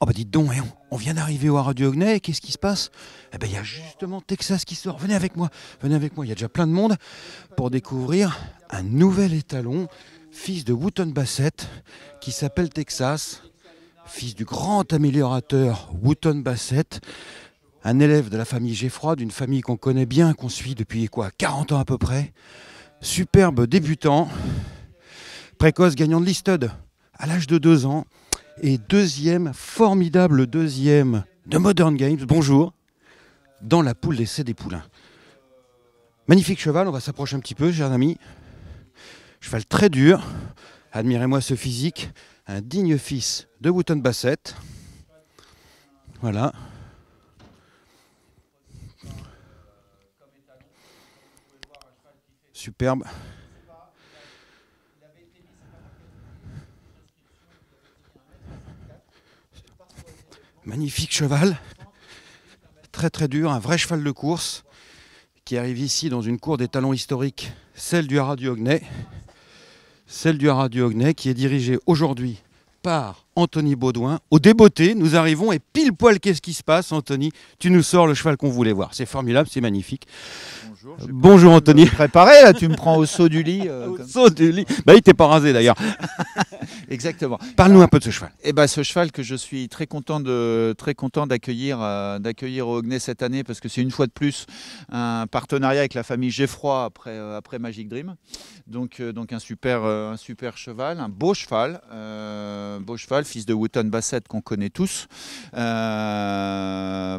Oh bah dites donc, hein, on vient d'arriver au Radio Ognay, qu'est-ce qui se passe Eh ben il y a justement Texas qui sort. Venez avec moi, venez avec moi. Il y a déjà plein de monde pour découvrir un nouvel étalon, fils de Wooten Bassett, qui s'appelle Texas, fils du grand améliorateur Wooten Bassett. Un élève de la famille Geffroy, d'une famille qu'on connaît bien, qu'on suit depuis quoi 40 ans à peu près. Superbe débutant, précoce gagnant de l'Istud à l'âge de 2 ans et deuxième, formidable deuxième de Modern Games, bonjour, dans la poule d'essai des poulains. Magnifique cheval, on va s'approcher un petit peu, cher ami. Cheval très dur, admirez-moi ce physique, un digne fils de Wooten Bassett. Voilà. Superbe. Magnifique cheval, très très dur, un vrai cheval de course qui arrive ici dans une cour des talons historiques, celle du Haras du celle du Haras du qui est dirigée aujourd'hui par Anthony Baudouin. Au débeauté, nous arrivons et pile poil, qu'est-ce qui se passe, Anthony Tu nous sors le cheval qu'on voulait voir. C'est formidable, c'est magnifique. Bonjour, euh, bonjour Anthony. Préparé tu me prends au saut du lit. Euh, au saut du lit. Bah, il t'est pas rasé d'ailleurs. Exactement. Parle-nous un peu de ce cheval. Eh ben, ce cheval que je suis très content de très content d'accueillir euh, d'accueillir au Hogney cette année parce que c'est une fois de plus un partenariat avec la famille Geffroy après euh, après Magic Dream. Donc euh, donc un super un super cheval, un beau cheval, beau cheval, fils de Wooten Bassett qu'on connaît tous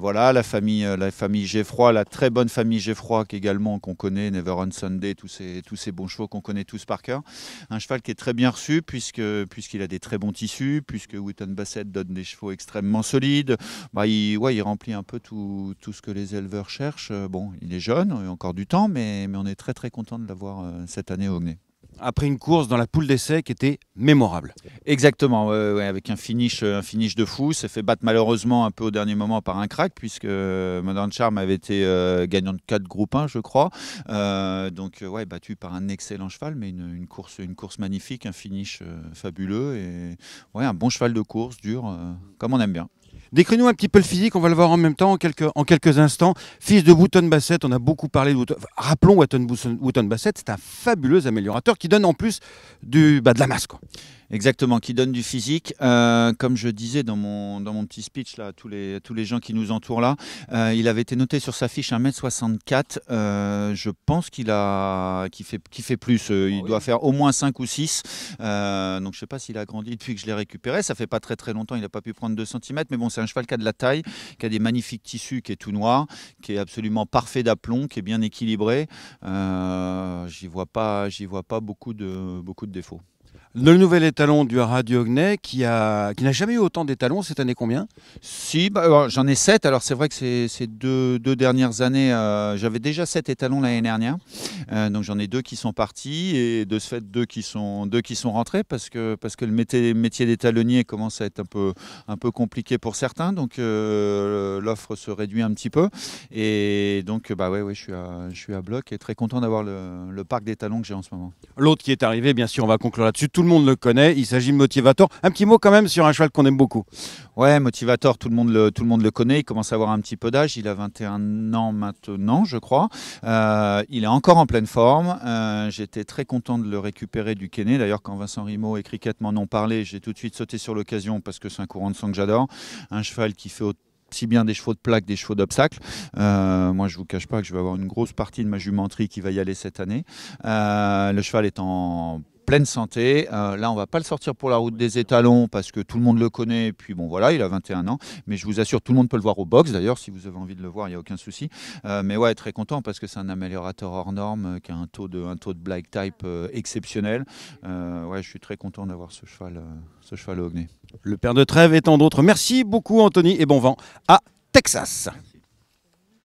voilà, la famille, euh, la famille Geoffroy, la très bonne famille Geoffroy qu'également qu'on connaît, Never on Sunday, tous ces, tous ces bons chevaux qu'on connaît tous par cœur. Un cheval qui est très bien reçu puisque puisqu'il a des très bons tissus, puisque Witten Bassett donne des chevaux extrêmement solides. Bah, il, remplit un peu tout, ce que les éleveurs cherchent. Euh, bon, il est jeune, il a encore du temps, mais, mais on est très très content de l'avoir euh, cette année au après une course dans la poule d'essai qui était mémorable. Exactement, avec un finish, euh, un finish de fou. s'est fait battre malheureusement un peu au dernier moment par un crack, puisque euh, Modern Charm avait été euh, gagnant de 4 groupes 1, je crois. donc, ouais, battu par un excellent cheval, mais une, course, une course magnifique, un finish fabuleux et ouais, un bon cheval de course, dur, comme on aime bien. Décris-nous un petit peu le physique, on va le voir en même temps, en quelques, en quelques instants. Fils de Bouton Bassett, on a beaucoup parlé de Wooton. Rappelons Wooton, Bassett, c'est un fabuleux améliorateur qui donne en plus du, bah, de la masse. Exactement, qui donne du physique. Euh, comme je disais dans mon, dans mon petit speech, là, à tous, les, tous les gens qui nous entourent là, euh, il avait été noté sur sa fiche 1m64. Euh, je pense qu'il a fait, fait plus. il ah doit faire au moins 5 ou 6. donc je ne sais pas s'il a grandi depuis que je l'ai récupéré. Ça fait pas très très longtemps, il n'a pas pu prendre 2 cm. Mais bon, c'est un cheval qui a de la taille, qui a des magnifiques tissus, qui est tout noir, qui est absolument parfait d'aplomb, qui est bien équilibré. J'y vois, pas, vois pas beaucoup de, beaucoup de défauts. Le nouvel étalon du radio qui, a, qui n'a jamais eu autant d'étalons cette année, combien Si, bah, j'en ai 7. Alors c'est vrai que ces, deux, deux, dernières années, euh, j'avais déjà sept étalons l'année dernière. Euh, donc j'en ai deux qui sont partis et de ce fait deux qui sont, deux qui sont rentrés parce que, parce que le métier, métier d'étalonnier commence à être un peu, un peu compliqué pour certains. Donc euh, l'offre se réduit un petit peu. Et donc bah ouais, ouais, je, suis à, je suis à bloc et très content d'avoir le, le parc d'étalons que j'ai en ce moment. L'autre qui est arrivé, bien sûr, on va conclure là-dessus tout le monde le connaît. Il s'agit de Motivator. Un petit mot quand même sur un cheval qu'on aime beaucoup. Ouais, Motivator, tout le monde le, tout le, monde le connaît. Il commence à avoir un petit peu d'âge. Il a 21 ans maintenant, je crois. Euh, il est encore en pleine forme. Euh, j'étais très content de le récupérer du Kenney. D'ailleurs, quand Vincent Rimaud et Cricket m'en ont parlé, j'ai tout de suite sauté sur l'occasion parce que c'est un courant de sang que j'adore. Un cheval qui fait aussi bien des chevaux de plaque, des chevaux d'obstacle. Euh, moi, je vous cache pas que je vais avoir une grosse partie de ma jumenterie qui va y aller cette année. le cheval est en pleine santé. Euh, là, on va pas le sortir pour la route des étalons parce que tout le monde le connaît. Et puis bon, voilà, il a 21 ans. Mais je vous assure, tout le monde peut le voir au box. D'ailleurs, si vous avez envie de le voir, il n'y a aucun souci. Euh, mais ouais, très content parce que c'est un améliorateur hors norme euh, qui a un taux de, un taux de black type exceptionnel. ouais, je suis très content d'avoir ce cheval, ce cheval au Le père de trêve et tant d'autres. Merci beaucoup, Anthony, et bon vent à Texas.